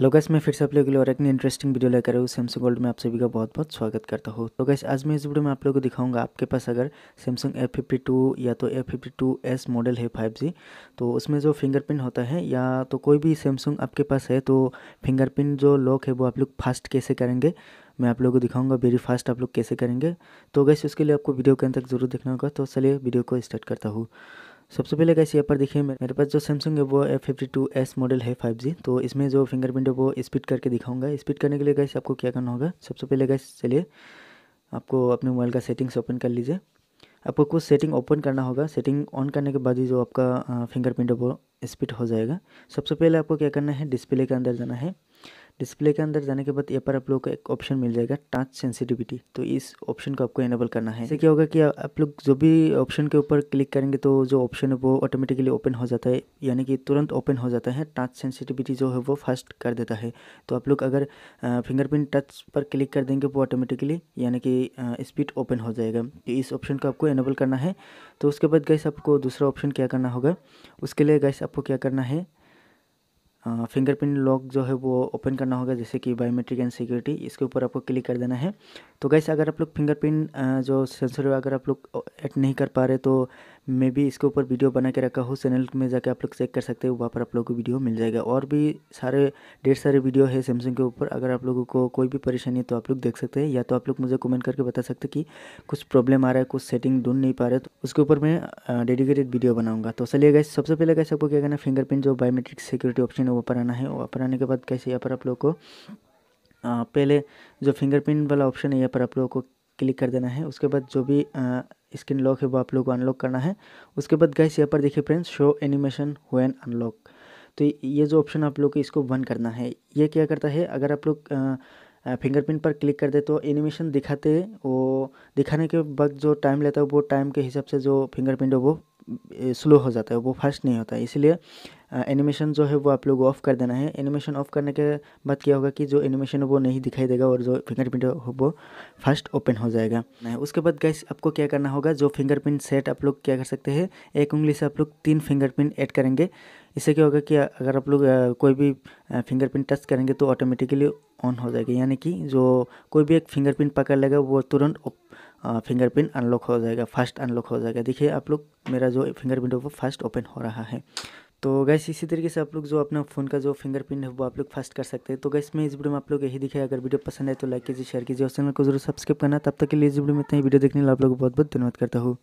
hello guys मैं फिर से आप लोगों के लिए और एक इंटरेस्टिंग वीडियो लेकर आया हूँ सैमसंग गोल्ड में आप सभी का बहुत बहुत स्वागत करता हूँ तो गैस आज मैं इस वीडियो में आप लोगों को दिखाऊंगा आपके पास अगर सैमसंग ए फिफ्टी टू या तो A fifty two S model है फाइव जी तो उसमें जो फिंगरप्रिंट होता है या तो कोई भी सैमसंग आपके पास है तो फिंगरप्रिंट जो लॉक है वो आप लोग फास्ट कैसे करेंगे मैं आप लोगों को दिखाऊंगा वेरी फास्ट आप लोग कैसे करेंगे तो गैस उसके लिए आपको वीडियो के अंत तक जरूर देखना होगा तो चलिए वीडियो को स्टार्ट करता हूँ सबसे पहले कैसे यहाँ पर देखिए मेरे पास जो सैमसंग है वो F fifty two S model है फाइव जी तो इसमें जो फिंगरप्रिंट है वो स्पीड करके दिखाऊंगा स्पीड करने के लिए कैसे आपको क्या करना होगा सबसे पहले कैसे चलिए आपको अपने मोबाइल का सेटिंग्स ओपन कर लीजिए आपको कुछ सेटिंग ओपन करना होगा सेटिंग ऑन करने के बाद ही जो आपका फिंगरप्रिंट है वो स्पीड हो जाएगा सबसे पहले आपको क्या करना है डिस्प्ले के अंदर जाना है डिस्प्ले के अंदर जाने के बाद यहाँ पर आप लोग को एक ऑप्शन मिल जाएगा टच सेंसिटिविटी तो इस ऑप्शन को आपको इनेबल करना है इससे क्या होगा कि आप लोग जो भी ऑप्शन के ऊपर क्लिक करेंगे तो जो ऑप्शन है वो ऑटोमेटिकली ओपन हो जाता है यानी कि तुरंत ओपन हो जाता है टच सेंसिटिविटी जो है वो फास्ट कर देता है तो आप लोग अगर फिंगरप्रिंट टच पर क्लिक कर देंगे वो ऑटोमेटिकली यानी कि स्पीड ओपन हो जाएगा तो इस ऑप्शन को आपको इनेबल करना है तो उसके बाद गैस आपको दूसरा ऑप्शन क्या करना होगा उसके लिए गैस आपको क्या करना है फिंगरप्रिंट लॉक जो है वो ओपन करना होगा जैसे कि बायोमेट्रिक एंड सिक्योरिटी इसके ऊपर आपको क्लिक कर देना है तो गैस अगर आप लोग फिंगरप्रिंट जो सेंसर अगर आप लोग ऐड नहीं कर पा रहे तो मैं भी इसके ऊपर वीडियो बना के रखा हूँ चैनल में जाके आप लोग चेक कर सकते हो वहाँ पर आप लोगों को वीडियो मिल जाएगा और भी सारे ढेर सारे वीडियो है सैमसंग के ऊपर अगर आप लोगों को कोई भी परेशानी है तो आप लोग देख सकते हैं या तो आप लोग मुझे कमेंट करके बता सकते कि कुछ प्रॉब्लम आ रहा है कुछ सेटिंग ढूंढ नहीं पा रहे तो उसके ऊपर मैं डेडिकेटेड वीडियो बनाऊंगा तो चलिए गए सबसे पहले कैसे आपको क्या करना फिंगरप्रिंट जो बायोमेट्रिक सिक्योरिटी ऑप्शन है वहाँ पर आना है वहाँ पर आने के बाद कैसे यहाँ पर आप लोग को पहले जो फिंगरप्रिंट वाला ऑप्शन है यहाँ पर आप लोगों को क्लिक कर देना है उसके बाद जो भी स्क्रीन लॉक है वो आप लोग को अनलॉक करना है उसके बाद गैस यहाँ पर देखिए फ्रेंड्स शो एनिमेशन हुएन अनलॉक तो ये जो ऑप्शन आप लोग को इसको वन करना है ये क्या करता है अगर आप लोग फिंगरप्रिंट पर क्लिक करते तो एनिमेशन दिखाते वो दिखाने के वक्त जो टाइम लेता है वो टाइम के हिसाब से जो फिंगरप्रिंट है वो स्लो हो जाता है वो फास्ट नहीं होता है इसीलिए एनिमेशन जो है वो आप लोग ऑफ़ कर देना है एनिमेशन ऑफ़ करने के बाद क्या होगा कि जो एनिमेशन है वो नहीं दिखाई देगा और जो फिंगरप्रिंट हो वो फास्ट ओपन हो जाएगा उसके बाद गैस आपको क्या करना होगा जो फिंगरप्रिंट सेट आप लोग क्या कर सकते हैं एक उंगली से आप लोग तीन फिंगरप्रिंट ऐड करेंगे इससे क्या होगा कि अगर आप लोग कोई भी फिंगरप्रिंट टच करेंगे तो ऑटोमेटिकली ऑन हो जाएगी यानी कि जो कोई भी एक फिंगरप्रिंट पकड़ लेगा वो तुरंत फिंगरप्रिंट अनलॉक हो जाएगा फर्स्ट अनलॉक हो जाएगा देखिए आप लोग मेरा जो फिंगरप्रिंट है वो फर्स्ट ओपन हो रहा है तो गैस इसी तरीके से आप लोग जो अपना फ़ोन का जो फिंगरप्रिंट है वो आप लोग फर्स्ट कर सकते हैं तो गैस मैं इस वीडियो में आप लोग यही दिखाया अगर वीडियो पसंद है तो लाइक कीजिए शेयर कीजिए और चैनल को जरूर सब्सक्राइब करना तब तक के लिए इस वीडियो में इतना ही वीडियो देखने लिए आप लोग बहुत बहुत धन्यवाद करता हूँ